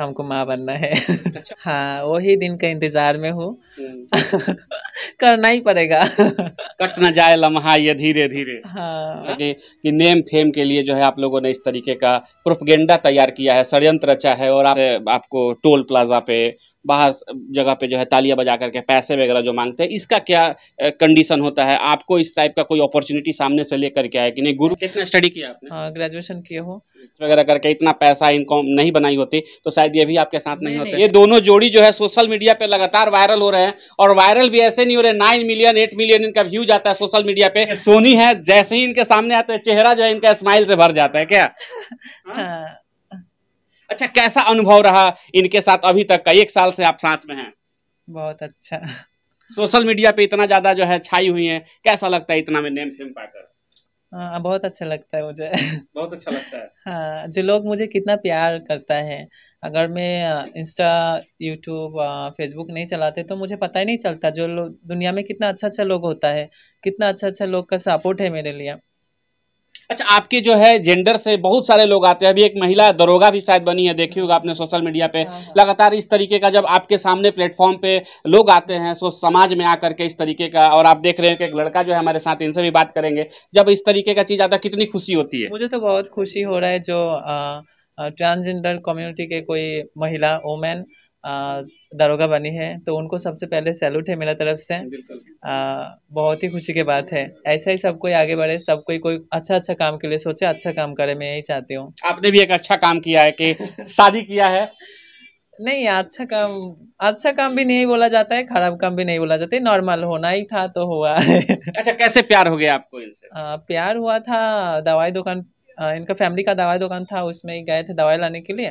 हमको माँ बनना है अच्छा। हाँ वही दिन का इंतजार में हूँ हम्म। करना ही पड़ेगा कट ना जाए लम्हा ये धीरे धीरे हाँ कि, कि नेम फेम के लिए जो है आप लोगों ने इस तरीके का प्रोपगेंडा तैयार किया है षडयंत्र रचा है और आप, आपको टोल प्लाजा पे बाहर जगह पे जो है तालियां बजा करके पैसे वगैरह जो मांगते हैं इसका क्या कंडीशन होता है आपको इस टाइप का कोई अपॉर्चुनिटी सामने से लेकर के आया कि नहीं गुरु कितना स्टडी किया आपने ग्रेजुएशन हाँ, किया हो वगैरह करके इतना पैसा इनकम नहीं बनाई होती तो शायद ये भी आपके साथ नहीं, नहीं होते नहीं। ये दोनों जोड़ी जो है सोशल मीडिया पे लगातार वायरल हो रहे हैं और वायरल भी ऐसे नहीं हो रहे नाइन मिलियन एट मिलियन इनका व्यू जाता है सोशल मीडिया पे सोनी है जैसे ही इनके सामने आता है चेहरा जो है इनका स्माइल से भर जाता है क्या हाँ। अच्छा कैसा अनुभव रहा इनके साथ अभी तक का एक साल से आप साथ में हैं बहुत अच्छा सोशल मीडिया पे इतना ज्यादा जो है छाई हुई है कैसा लगता है इतना में नेम फेम पाकर आ, हाँ, बहुत अच्छा लगता है मुझे बहुत अच्छा लगता है हाँ जो लोग मुझे कितना प्यार करता है अगर मैं इंस्टा यूट्यूब फेसबुक नहीं चलाते तो मुझे पता ही नहीं चलता जो लोग दुनिया में कितना अच्छा अच्छा लोग होता है कितना अच्छा अच्छा लोग का सपोर्ट है मेरे लिए अच्छा आपके जो है जेंडर से बहुत सारे लोग आते हैं अभी एक महिला दरोगा भी शायद बनी है देखी होगा आपने सोशल मीडिया पे हाँ, हाँ। लगातार इस तरीके का जब आपके सामने प्लेटफॉर्म पे लोग आते हैं सो तो समाज में आकर के इस तरीके का और आप देख रहे हैं कि एक लड़का जो है हमारे साथ इनसे भी बात करेंगे जब इस तरीके का चीज़ आता है कितनी खुशी होती है मुझे तो बहुत खुशी हो रहा है जो ट्रांसजेंडर कम्युनिटी के कोई महिला वोमेन दरोगा बनी है तो उनको सबसे पहले सैल्यूट है मेरा तरफ से आ, बहुत ही खुशी की बात है ऐसा ही सब कोई आगे बढ़े सब कोई कोई अच्छा अच्छा काम के लिए सोचे अच्छा काम करे मैं यही चाहती हूँ आपने भी एक अच्छा काम किया है कि शादी किया है नहीं अच्छा काम अच्छा काम भी नहीं बोला जाता है खराब काम भी नहीं बोला जाता है नॉर्मल होना ही था तो हुआ है अच्छा कैसे प्यार हो गया आपको इनसे आ, प्यार हुआ था दवाई दुकान इनका फैमिली का दवाई दुकान था उसमें गए थे दवाई लाने के लिए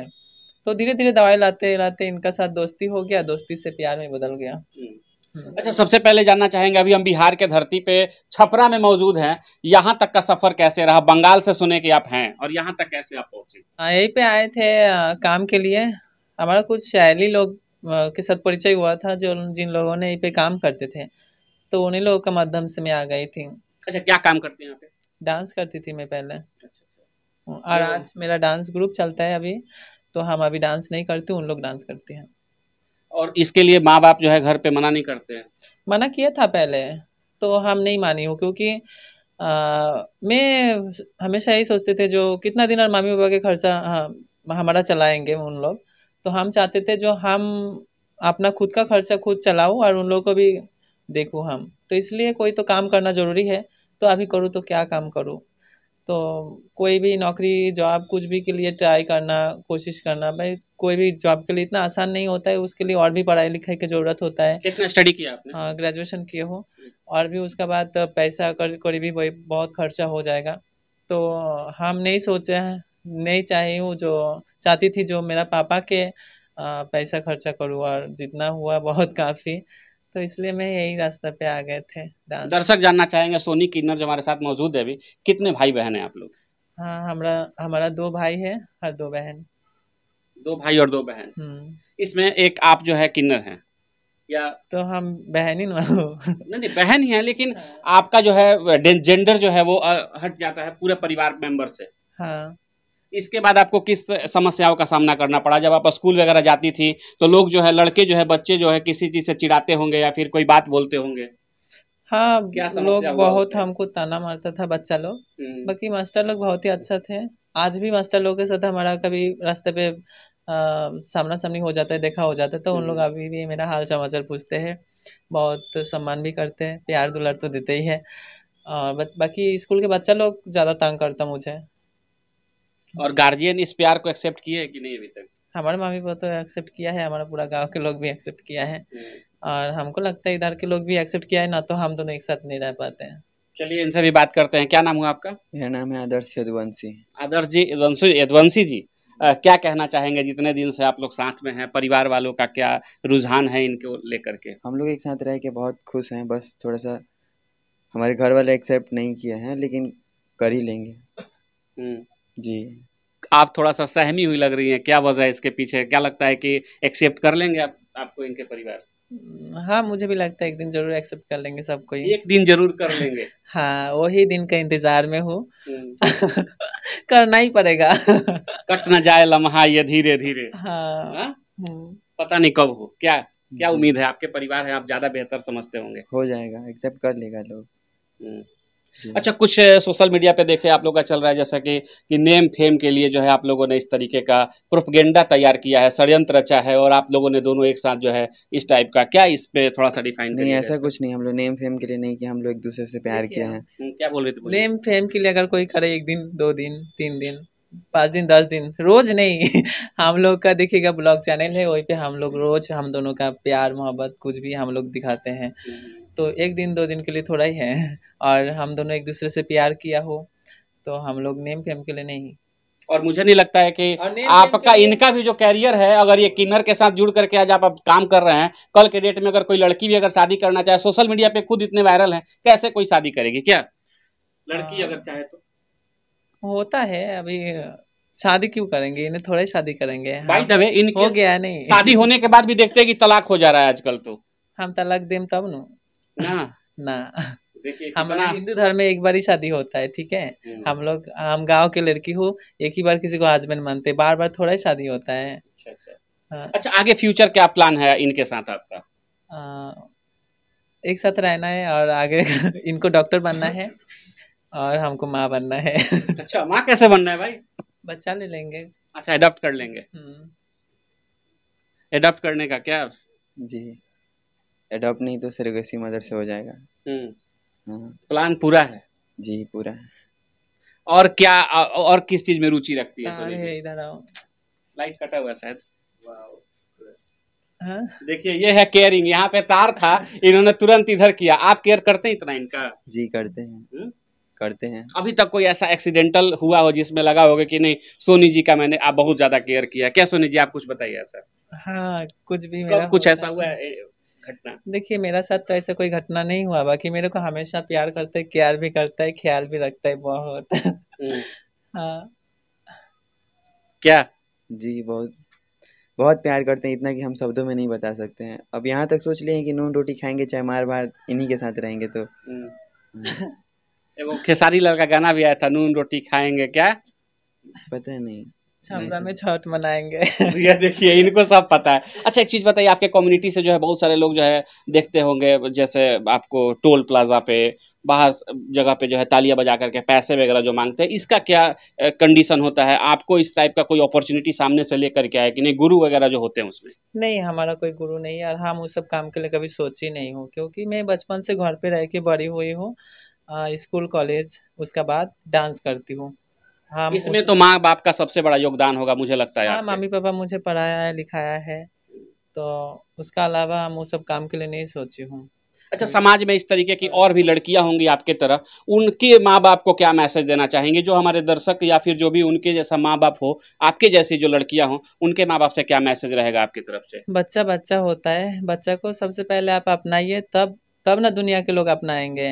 तो धीरे धीरे दवाई लाते लाते इनका साथ दोस्ती हो गया दोस्ती से प्यार में बदल गया हम्म। हम्म। अच्छा सबसे पहले जानना चाहेंगे अभी हम बिहार के धरती पे छपरा में मौजूद हैं यहाँ तक का सफर कैसे रहा बंगाल से सुने कि आप हैं और यहाँ तक कैसे आप पहुँचे हाँ, यहीं पे आए थे काम के लिए हमारा कुछ शैली लोग के साथ परिचय हुआ था जो जिन लोगों ने यहीं पे काम करते थे तो उन्हीं लोगों के माध्यम से मैं आ गई थी अच्छा क्या काम करते हैं यहाँ पे डांस करती थी मैं पहले अच्छा, अच्छा। हम्म, और आज मेरा डांस ग्रुप चलता है अभी तो हम अभी डांस नहीं करते उन लोग डांस करते हैं और इसके लिए माँ बाप जो है घर पे मना नहीं करते हैं मना किया था पहले तो हम नहीं मानी हूँ क्योंकि आ, मैं हमेशा यही सोचते थे जो कितना दिन और मामी पापा के खर्चा हाँ हमारा चलाएंगे उन लोग तो हम चाहते थे जो हम अपना खुद का खर्चा खुद चलाऊँ और उन लोग को भी देखूँ हम तो इसलिए कोई तो काम करना ज़रूरी है तो अभी करूँ तो क्या काम करूँ तो कोई भी नौकरी जॉब कुछ भी के लिए ट्राई करना कोशिश करना भाई कोई भी जॉब के लिए इतना आसान नहीं होता है उसके लिए और भी पढ़ाई लिखाई की ज़रूरत होता है कितना स्टडी किया आपने हाँ ग्रेजुएशन किए हो और भी उसके बाद पैसा कर करीबी भी बहुत खर्चा हो जाएगा तो हम नहीं सोचे हैं नहीं चाहे हूँ जो चाहती थी जो मेरा पापा के पैसा खर्चा करूँ और जितना हुआ बहुत काफ़ी तो इसलिए मैं यही रास्ते पे आ गए थे दर्शक जानना चाहेंगे सोनी किन्नर जो हमारे साथ मौजूद है अभी कितने भाई बहन है आप लोग हाँ हमारा हमारा दो भाई है और दो बहन दो भाई और दो बहन हम्म। इसमें एक आप जो है किन्नर है या तो हम बहन ही नहीं नहीं बहन ही है लेकिन हाँ। आपका जो है जेंडर जो है वो हट जाता है पूरे परिवार मेंबर से हाँ इसके बाद आपको किस समस्याओं का सामना करना पड़ा जब आप स्कूल वगैरह जाती थी तो लोग जो है लड़के जो है बच्चे जो है किसी चीज़ से चिड़ाते होंगे या फिर कोई बात बोलते होंगे हाँ क्या लोग बहुत हमको ताना मारता था बच्चा लोग हम्म। बाकी मास्टर लोग बहुत ही अच्छा थे आज भी मास्टर लोग के साथ हमारा कभी रास्ते पे सामना सामनी हो जाता है देखा हो जाता है तो उन लोग हम्म। अभी भी मेरा हाल समाचार पूछते हैं बहुत सम्मान भी करते हैं प्यार दुलार तो देते ही है और बाकी स्कूल के बच्चा लोग ज़्यादा तंग करता मुझे और गार्जियन इस प्यार को एक्सेप्ट किए कि नहीं अभी तक हमारे मम्मी पापा तो एक्सेप्ट किया है हमारा पूरा गांव के लोग भी एक्सेप्ट किया है हम्म। और हमको लगता है इधर के लोग भी एक्सेप्ट किया है ना तो हम दोनों एक साथ नहीं रह पाते हैं चलिए इनसे भी बात करते हैं क्या नाम हुआ आपका मेरा नाम है आदर्श यदवंशी आदर्श जी यदवंशी यदवंशी जी आ, क्या कहना चाहेंगे जितने दिन से आप लोग साथ में हैं परिवार वालों का क्या रुझान है इनको लेकर के हम लोग एक साथ रह के बहुत खुश हैं बस थोड़ा सा हमारे घर वाले एक्सेप्ट नहीं किए हैं लेकिन कर ही लेंगे हम्म। जी आप थोड़ा सा सहमी हुई लग रही हैं क्या वजह है इसके पीछे क्या लगता है कि एक्सेप्ट कर लेंगे आप आपको इनके परिवार हम्म, हाँ मुझे भी लगता है एक दिन जरूर एक्सेप्ट कर लेंगे सबको एक दिन जरूर कर लेंगे हाँ वही दिन का इंतजार में हूँ हम्म। करना ही पड़ेगा कट ना जाए लम्हा ये धीरे धीरे हाँ, हाँ? हम्म। पता नहीं कब हो क्या क्या उम्मीद है आपके परिवार है आप ज्यादा बेहतर समझते होंगे हो जाएगा एक्सेप्ट कर लेगा लोग अच्छा कुछ सोशल मीडिया पे देखे आप लोग का चल रहा है जैसा कि कि नेम फेम के लिए जो है आप लोगों ने इस तरीके का प्रोपगेंडा तैयार किया है षडयंत्र रचा है और आप लोगों ने दोनों एक साथ जो है इस टाइप का क्या इस पे थोड़ा सा डिफाइन नहीं ऐसा कुछ नहीं हम लोग नेम फेम के लिए नहीं किया हम लोग एक दूसरे से प्यार किया है क्या बोल रहे थे नेम फेम के लिए अगर कोई करे एक दिन दो दिन तीन दिन पाँच दिन दस दिन रोज नहीं हम लोग का देखिएगा ब्लॉग चैनल है वही पे हम लोग रोज हम दोनों का प्यार मोहब्बत कुछ भी हम लोग दिखाते हैं हम्म। तो एक दिन दो दिन के लिए थोड़ा ही है और हम दोनों एक दूसरे से प्यार किया हो तो हम लोग नेम फेम के लिए नहीं और मुझे नहीं लगता है कि आपका इनका भी जो कैरियर है अगर ये किन्नर के साथ जुड़ करके आज आप, अब काम कर रहे हैं कल के डेट में अगर कोई लड़की भी अगर शादी करना चाहे सोशल मीडिया पे खुद इतने वायरल हैं कैसे कोई शादी करेगी क्या लड़की आ, हाँ। अगर चाहे तो होता है अभी शादी क्यों करेंगे इन्हें थोड़ा ही शादी करेंगे भाई हाँ। दबे हो गया नहीं शादी होने के बाद भी देखते हैं कि तलाक हो जा रहा है आजकल तो हम तलाक देम तब ना ना ना हमारा हिंदू धर्म में एक बार ही शादी होता है ठीक है हम्म। हम लोग हम गांव के लड़की हो एक ही बार किसी को हस्बैंड मानते बार बार थोड़ा ही शादी होता है अच्छा अच्छा, हाँ। अच्छा आगे फ्यूचर क्या प्लान है इनके साथ आपका आ, एक साथ रहना है और आगे इनको डॉक्टर बनना है और हमको माँ बनना है अच्छा माँ कैसे बनना है भाई बच्चा ले लेंगे अच्छा एडॉप्ट कर लेंगे एडॉप्ट हम्म। करने का क्या जी एडॉप्ट नहीं तो सरेगेसी मदर से हो जाएगा हम्म। हाँ। प्लान पूरा है जी पूरा है और क्या और किस चीज में रुचि रखती है इधर आओ लाइट कटा हुआ शायद हाँ? देखिए ये है केयरिंग यहाँ पे तार था इन्होंने तुरंत इधर किया आप केयर करते हैं इतना इनका जी करते हैं हुँ? हम्म। करते हैं अभी तक कोई ऐसा एक्सीडेंटल हुआ हो जिसमें लगा होगा कि नहीं सोनी जी का मैंने आप बहुत ज्यादा केयर किया क्या सोनी जी आप कुछ बताइए ऐसा हाँ कुछ भी कुछ ऐसा हुआ है घटना देखिए मेरा साथ तो ऐसा कोई घटना नहीं हुआ बाकी मेरे को हमेशा प्यार करता है केयर भी करता है ख्याल भी रखता है बहुत हम्म। हाँ क्या जी बहुत बहुत प्यार करते हैं इतना कि हम शब्दों में नहीं बता सकते हैं अब यहाँ तक सोच लिए कि नून रोटी खाएंगे चाहे मार मार इन्हीं के साथ रहेंगे तो हम्म। खेसारी लाल का गाना भी आया था नून रोटी खाएंगे क्या पता नहीं हम छठ मनाएंगे देखिए इनको सब पता है अच्छा एक चीज बताइए आपके कम्युनिटी से जो है बहुत सारे लोग जो है देखते होंगे जैसे आपको टोल प्लाजा पे बाहर जगह पे जो है तालियां बजा करके पैसे वगैरह जो मांगते हैं इसका क्या कंडीशन होता है आपको इस टाइप का कोई अपॉर्चुनिटी सामने से लेकर के आया कि नहीं गुरु वगैरह जो होते हैं उसमें नहीं हमारा कोई गुरु नहीं है और हम उस सब काम के लिए कभी सोची नहीं हूँ क्योंकि मैं बचपन से घर पे रह के बड़ी हुई हूँ स्कूल कॉलेज उसके बाद डांस करती हूँ हाँ इसमें तो माँ बाप का सबसे बड़ा योगदान होगा मुझे लगता है हाँ पापा मुझे पढ़ाया है लिखाया है तो उसका अलावा हम वो सब काम के लिए नहीं सोची हूँ अच्छा समाज में इस तरीके की और भी लड़कियां होंगी आपके तरह उनके माँ बाप को क्या मैसेज देना चाहेंगे जो हमारे दर्शक या फिर जो भी उनके जैसा माँ बाप हो आपके जैसी जो लड़कियां हो उनके माँ बाप से क्या मैसेज रहेगा आपकी तरफ से बच्चा बच्चा होता है बच्चा को सबसे पहले आप अपनाइए तब तब ना दुनिया के लोग अपनाएंगे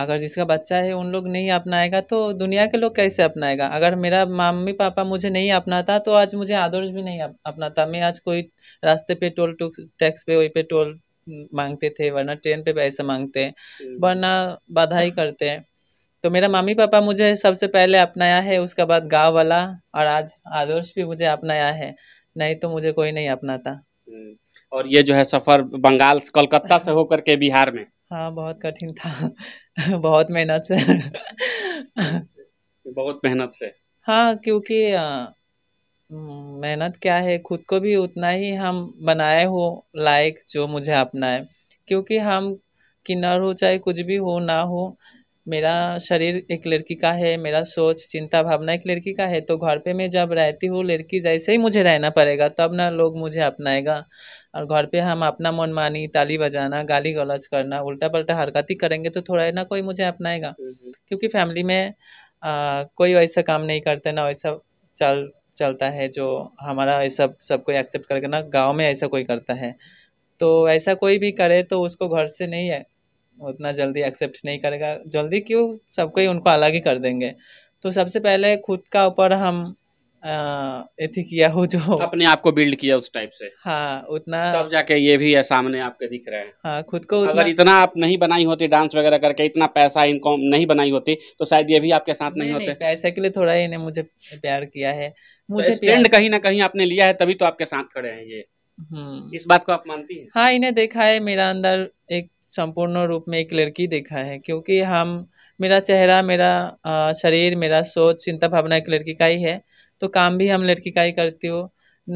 अगर जिसका बच्चा है उन लोग नहीं अपनाएगा तो दुनिया के लोग कैसे अपनाएगा अगर मेरा मम्मी पापा मुझे नहीं अपनाता तो आज मुझे आदर्श भी नहीं अपनाता मैं आज कोई रास्ते पे टोल टैक्स पे वही पे टोल मांगते थे वरना ट्रेन पे पैसे मांगते हैं वरना बाधा ही करते हैं तो मेरा मम्मी पापा मुझे सबसे पहले अपनाया है उसके बाद गाँव वाला और आज आदर्श भी मुझे अपनाया है नहीं तो मुझे कोई नहीं अपनाता हम्म। और ये जो है सफर बंगाल कोलकाता से होकर के बिहार में हाँ बहुत कठिन था बहुत मेहनत से बहुत मेहनत से हाँ क्योंकि हम्म, मेहनत क्या है खुद को भी उतना ही हम बनाए हो लायक जो मुझे अपना है क्योंकि हम किन्नर हो चाहे कुछ भी हो ना हो मेरा शरीर एक लड़की का है मेरा सोच चिंता भावना एक लड़की का है तो घर पे मैं जब रहती हूँ लड़की जैसे ही मुझे रहना पड़ेगा तब ना लोग मुझे अपनाएगा और घर पे हम अपना मनमानी ताली बजाना गाली गलौज करना उल्टा पल्टा हरकत ही करेंगे तो थोड़ा ना कोई मुझे अपनाएगा हम्म, हम्म। क्योंकि फैमिली में आ, कोई वैसा काम नहीं करते ना वैसा चल चलता है जो हमारा ऐसा सबको एक्सेप्ट करके ना गाँव में ऐसा कोई करता है तो ऐसा कोई भी करे तो उसको घर से नहीं उतना जल्दी एक्सेप्ट नहीं करेगा जल्दी क्यों सबको ही उनको अलग ही कर देंगे तो सबसे पहले खुद का ऊपर हम एथी किया हो जो अपने आप को बिल्ड किया उस टाइप से हाँ उतना तब जाके ये भी है सामने आपके दिख रहे हैं हाँ खुद को उतना... अगर इतना आप नहीं बनाई होती डांस वगैरह करके इतना पैसा इनकम नहीं बनाई होती तो शायद ये भी आपके साथ नहीं, नहीं होते नहीं, पैसे के लिए थोड़ा ही इन्हें मुझे प्यार किया है मुझे स्टैंड कहीं ना कहीं आपने लिया है तभी तो आपके साथ खड़े हैं ये हम्म। इस बात को आप मानती है हाँ इन्हें देखा है मेरा अंदर एक संपूर्ण रूप में एक लड़की देखा है क्योंकि हम मेरा चेहरा मेरा आ, शरीर मेरा सोच चिंता भावना एक लड़की का ही है तो काम भी हम लड़की का ही करती हूँ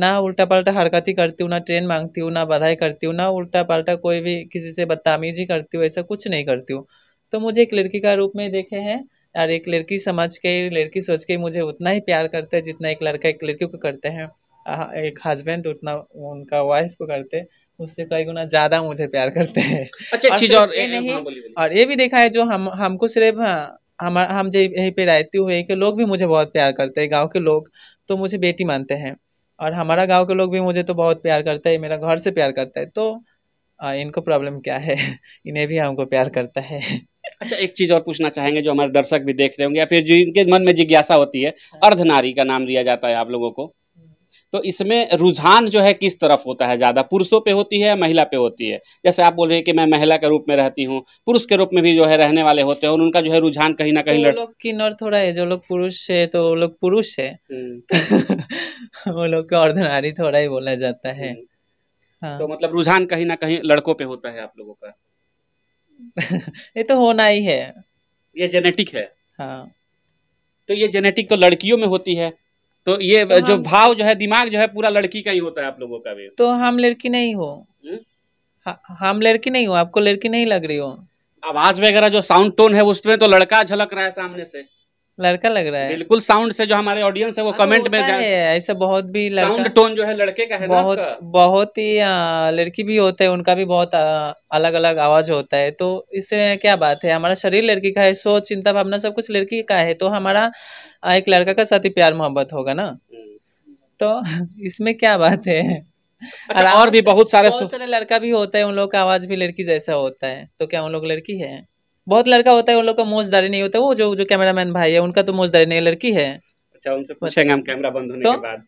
ना उल्टा पलटा हरकत ही करती हूँ ना ट्रेन मांगती हूँ ना बधाई करती हूँ ना उल्टा पलटा कोई भी किसी से बदतामीजी करती हूँ ऐसा कुछ नहीं करती हूँ तो मुझे एक लड़की का रूप में देखे हैं और एक लड़की समझ के लड़की सोच के मुझे उतना ही प्यार करते हैं जितना एक लड़का एक लड़की को करते हैं एक हस्बैंड उतना उनका वाइफ को करते हैं उससे कई गुना ज्यादा मुझे प्यार करते हैं अच्छा चीज और ये नहीं और ये भी देखा है जो हम हमको सिर्फ हाँ, हम हम जो यहीं पे रहते हुए के लोग भी मुझे बहुत प्यार करते हैं गांव के लोग तो मुझे बेटी मानते हैं और हमारा गांव के लोग भी मुझे तो बहुत प्यार करते हैं मेरा घर से प्यार करता है तो आ, हाँ, इनको प्रॉब्लम क्या है इन्हें भी हमको प्यार करता है अच्छा एक चीज और पूछना चाहेंगे जो हमारे दर्शक भी देख रहे होंगे या फिर जिनके मन में जिज्ञासा होती है हाँ। अर्धनारी का नाम दिया जाता है आप लोगों को तो इसमें रुझान जो है किस तरफ होता है ज़्यादा पुरुषों पे होती है या महिला पे होती है जैसे आप बोल रहे हैं कि मैं महिला के रूप में रहती हूँ पुरुष के रूप में भी जो है रहने वाले होते हैं और उनका जो है रुझान कहीं ना कहीं लड़... लोग थोड़ा है जो लोग पुरुष है तो वो लोग पुरुष है हम्म। वो लोग का ऑर्धनारी थोड़ा ही बोला जाता है हम्म। हाँ। तो मतलब रुझान कहीं ना कहीं लड़कों पे होता है आप लोगों का ये तो होना ही है ये जेनेटिक है हाँ तो ये जेनेटिक तो लड़कियों में होती है तो ये तो जो भाव जो है दिमाग जो है पूरा लड़की का ही होता है आप लोगों का भी तो हम लड़की नहीं हो हम्म? हम लड़की नहीं हो आपको लड़की नहीं लग रही हो आवाज वगैरह जो साउंड टोन है उसमें तो लड़का झलक रहा है सामने से लड़का लग रहा है बिल्कुल साउंड से जो हमारे ऑडियंस है वो कमेंट हाँ, में ऐसे बहुत भी साउंड टोन जो है लड़के का है बहुत बहुत ही आ, लड़की भी होते हैं उनका भी बहुत आ, अलग अलग आवाज होता है तो इससे क्या बात है हमारा शरीर लड़की का है सोच चिंता भावना सब कुछ लड़की का है तो हमारा एक लड़का का साथ ही प्यार मोहब्बत होगा ना हम्म। तो इसमें क्या बात है अच्छा, और भी बहुत बहुत सारे लड़का भी होता है उन लोग का आवाज भी लड़की जैसा होता है तो क्या उन लोग लड़की है बहुत लड़का होता है उन लोग का मोजदारी नहीं होता वो जो जो कैमरामैन भाई है उनका तो मोजदारी नहीं लड़की है अच्छा उनसे कैमरा बंद होने तो, के बाद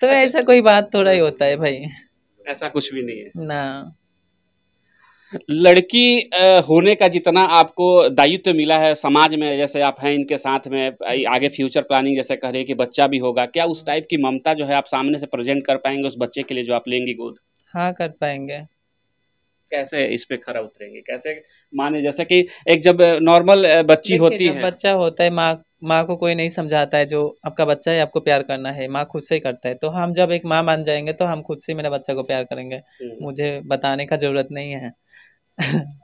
तो अच्छा, ऐसा कोई बात थोड़ा ही होता है भाई ऐसा कुछ भी नहीं है ना लड़की होने का जितना आपको दायित्व तो मिला है समाज में जैसे आप हैं इनके साथ में आगे फ्यूचर प्लानिंग जैसे कह रहे हैं कि बच्चा भी होगा क्या उस टाइप की ममता जो है आप सामने से प्रेजेंट कर पाएंगे उस बच्चे के लिए जो आप लेंगी गोद हाँ कर पाएंगे कैसे इस पे खरा उतरेंगे कैसे माने जैसे कि एक जब नॉर्मल बच्ची होती है बच्चा होता है माँ माँ को कोई नहीं समझाता है जो आपका बच्चा है आपको प्यार करना है माँ खुद से ही करता है तो हम जब एक माँ मान जाएंगे तो हम खुद से मेरा बच्चा को प्यार करेंगे हम्म। मुझे बताने का जरूरत नहीं है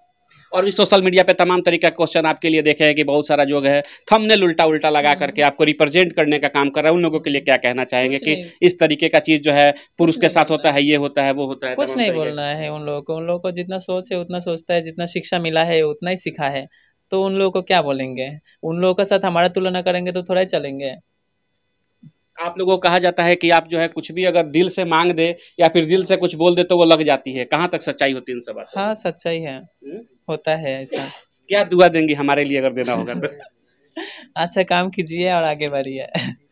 और भी सोशल मीडिया पे तमाम तरीके का क्वेश्चन आपके लिए देखे हैं कि बहुत सारा जो है थंबनेल उल्टा उल्टा लगा हाँ। करके आपको रिप्रेजेंट करने का काम कर रहा है उन लोगों के लिए क्या कहना चाहेंगे कि इस तरीके का चीज़ जो है पुरुष के साथ होता है ये होता है वो होता है कुछ नहीं बोलना है उन लोगों को उन लोगों को जितना सोच है उतना सोचता है जितना शिक्षा मिला है उतना ही सीखा है तो उन लोगों को क्या बोलेंगे उन लोगों के साथ हमारा तुलना करेंगे तो थोड़ा ही चलेंगे आप लोगों को कहा जाता है कि आप जो है कुछ भी अगर दिल से मांग दे या फिर दिल से कुछ बोल दे तो वो लग जाती है कहाँ तक सच्चाई होती है इन सब हाँ सच्चाई है हुँ? होता है ऐसा क्या दुआ देंगी हमारे लिए अगर देना होगा तो अच्छा काम कीजिए और आगे बढ़िए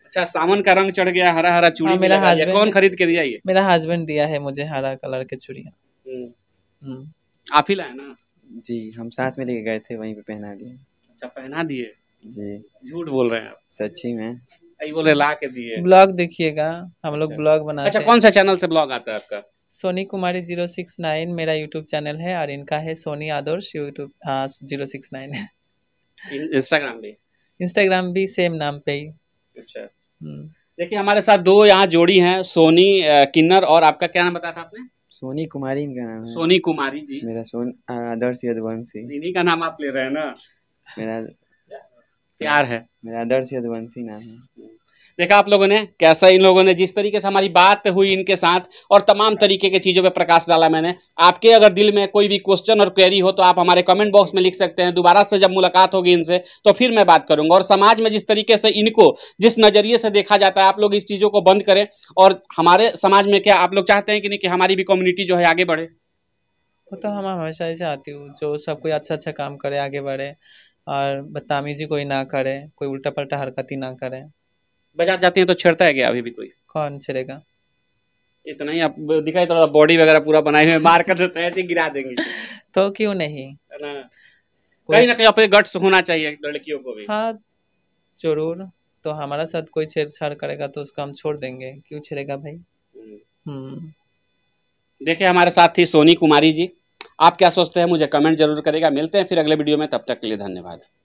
अच्छा सामान का रंग चढ़ गया हरा हरा चूड़ी हाँ, मेरा हस्बैंड कौन खरीद के दिया ये मेरा हस्बैंड दिया है मुझे हरा कलर के चूड़िया हम्म। हम्म। आप ही लाए ना जी हम साथ में लेके गए थे वहीं पे पहना दिए अच्छा पहना दिए जी झूठ बोल रहे हैं आप सच्ची में बोले ला के दिए ब्लॉग देखिएगा हम लोग ब्लॉग बना अच्छा, अच्छा कौन सा चैनल से ब्लॉग आता है आपका Soni Kumari zero six nine मेरा यूट्यूब चैनल है और इनका है सोनी आदर्श यूट्यूब हाँ, जीरो सिक्स नाइन इंस्टाग्राम भी इंस्टाग्राम भी सेम नाम पे ही अच्छा हम्म। देखिए हमारे साथ दो यहाँ जोड़ी हैं सोनी किन्नर और आपका क्या नाम बताया था आपने सोनी कुमारी इनका नाम है सोनी कुमारी जी मेरा सोन आदर्श यदवंशी इन्हीं का नाम आप ले रहे हैं ना मेरा प्यार है मेरा आदर्श यदवंशी नाम है देखा आप लोगों ने कैसा इन लोगों ने जिस तरीके से हमारी बात हुई इनके साथ और तमाम तरीके के चीज़ों पे प्रकाश डाला मैंने आपके अगर दिल में कोई भी क्वेश्चन और क्वेरी हो तो आप हमारे कमेंट बॉक्स में लिख सकते हैं दोबारा से जब मुलाकात होगी इनसे तो फिर मैं बात करूंगा और समाज में जिस तरीके से इनको जिस नज़रिए से देखा जाता है आप लोग इस चीज़ों को बंद करें और हमारे समाज में क्या आप लोग चाहते हैं कि नहीं कि हमारी भी कम्युनिटी जो है आगे बढ़े वो तो हम हमेशा ही चाहती हूँ जो सब कोई अच्छा अच्छा काम करे आगे बढ़े और बदतमीजी कोई ना करे कोई उल्टा पलटा हरकत ही ना करे बाजार जाते हैं तो छेड़ता है क्या अभी भी कोई कौन छेड़ेगा इतना ही आप दिखाई थोड़ा तो बॉडी वगैरह पूरा बनाए हुए मार कर देते हैं गिरा देंगे तो क्यों नहीं कहीं ना कहीं अपने गट्स होना चाहिए लड़कियों को भी हाँ जरूर तो हमारा साथ कोई छेड़छाड़ करेगा तो उसको हम छोड़ देंगे क्यों छेड़ेगा भाई हम्म। हम्म। देखिए हमारे साथ थी सोनी कुमारी जी आप क्या सोचते हैं मुझे कमेंट जरूर करेगा मिलते हैं फिर अगले वीडियो में तब तक के लिए धन्यवाद